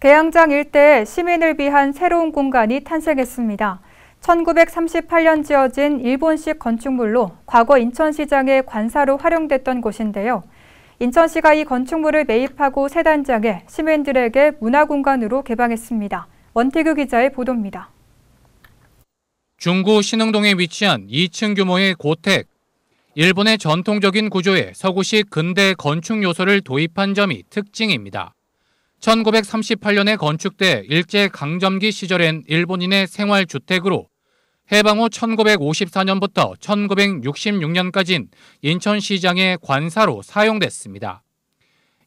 개양장 일대에 시민을 위한 새로운 공간이 탄생했습니다. 1938년 지어진 일본식 건축물로 과거 인천시장의 관사로 활용됐던 곳인데요. 인천시가 이 건축물을 매입하고 세 단장에 시민들에게 문화공간으로 개방했습니다. 원태규 기자의 보도입니다. 중구 신흥동에 위치한 2층 규모의 고택. 일본의 전통적인 구조에 서구식 근대 건축 요소를 도입한 점이 특징입니다. 1938년에 건축돼 일제 강점기 시절엔 일본인의 생활주택으로 해방 후 1954년부터 1966년까지는 인천시장의 관사로 사용됐습니다.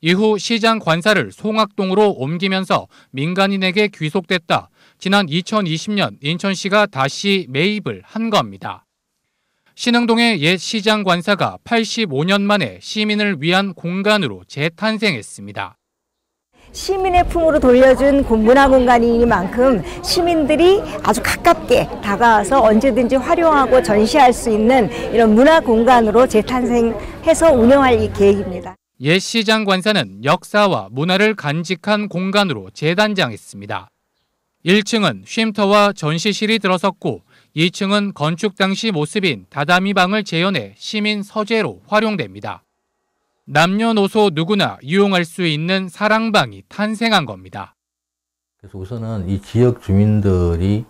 이후 시장 관사를 송악동으로 옮기면서 민간인에게 귀속됐다 지난 2020년 인천시가 다시 매입을 한 겁니다. 신흥동의 옛 시장 관사가 85년 만에 시민을 위한 공간으로 재탄생했습니다. 시민의 품으로 돌려준 문화 공간이니만큼 시민들이 아주 가깝게 다가와서 언제든지 활용하고 전시할 수 있는 이런 문화 공간으로 재탄생해서 운영할 이 계획입니다. 옛 시장 관사는 역사와 문화를 간직한 공간으로 재단장했습니다. 1층은 쉼터와 전시실이 들어섰고 2층은 건축 당시 모습인 다다미방을 재현해 시민 서재로 활용됩니다. 남녀노소 누구나 이용할 수 있는 사랑방이 탄생한 겁니다. 그래서 우선은 이 지역 주민들이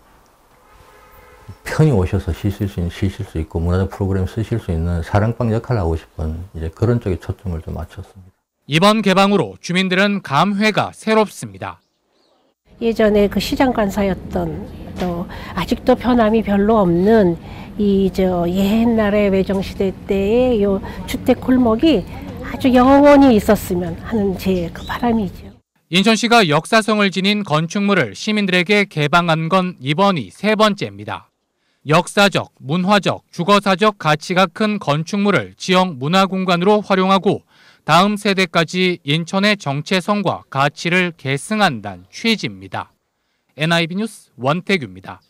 편히 오셔서 쉬실 수, 있는, 쉬실 수 있고 문화적 프로그램 쓰실 수 있는 사랑방 역할을 하고 싶은 이제 그런 쪽에 초점을 좀 맞췄습니다. 이번 개방으로 주민들은 감회가 새롭습니다. 예전에 그 시장관사였던 또 아직도 변함이 별로 없는 이 저 옛날에 외정시대 때의 요 주택 골목이 아주 영원히 있었으면 하는 제그 바람이죠. 인천시가 역사성을 지닌 건축물을 시민들에게 개방한 건 이번이 세 번째입니다. 역사적, 문화적, 주거사적 가치가 큰 건축물을 지역 문화공간으로 활용하고 다음 세대까지 인천의 정체성과 가치를 계승한다는 취지입니다. NIB 뉴스 원태규입니다.